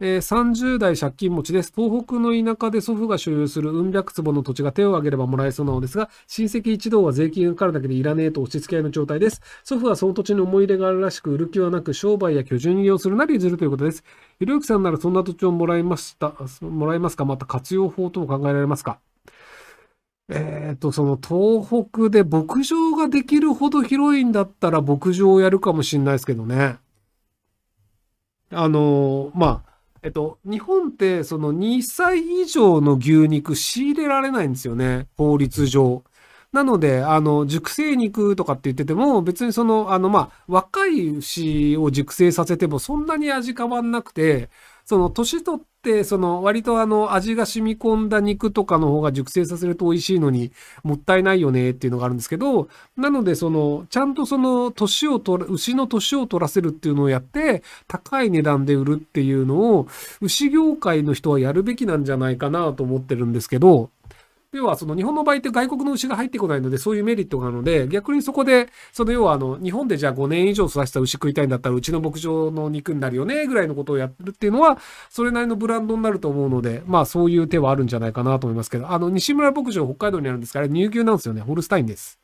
えー、30代借金持ちです。東北の田舎で祖父が所有するうん百坪の土地が手を挙げればもらえそうなのですが、親戚一同は税金がかかるだけでいらねえと押し付け合いの状態です。祖父はその土地に思い入れがあるらしく、売る気はなく、商売や居住に利用するなり譲るということです。ひろゆきさんならそんな土地をもらいました、もらえますかまた活用法とも考えられますかえっ、ー、と、その東北で牧場ができるほど広いんだったら牧場をやるかもしれないですけどね。あのー、まあ、えっと、日本ってその2歳以上の牛肉仕入れられないんですよね、法律上。なので、あの、熟成肉とかって言ってても、別にその、あの、まあ、若い牛を熟成させてもそんなに味変わんなくて、その年取って、その割とあの味が染み込んだ肉とかの方が熟成させると美味しいのにもったいないよねっていうのがあるんですけど、なのでそのちゃんとその年を取る、牛の年を取らせるっていうのをやって、高い値段で売るっていうのを牛業界の人はやるべきなんじゃないかなと思ってるんですけど、要はその日本の場合って外国の牛が入ってこないので、そういうメリットがあるので、逆にそこで、その要はあの、日本でじゃあ5年以上育てた牛食いたいんだったら、うちの牧場の肉になるよね、ぐらいのことをやるっていうのは、それなりのブランドになると思うので、まあそういう手はあるんじゃないかなと思いますけど、あの、西村牧場北海道にあるんですから、乳牛なんですよね、ホルスタインです。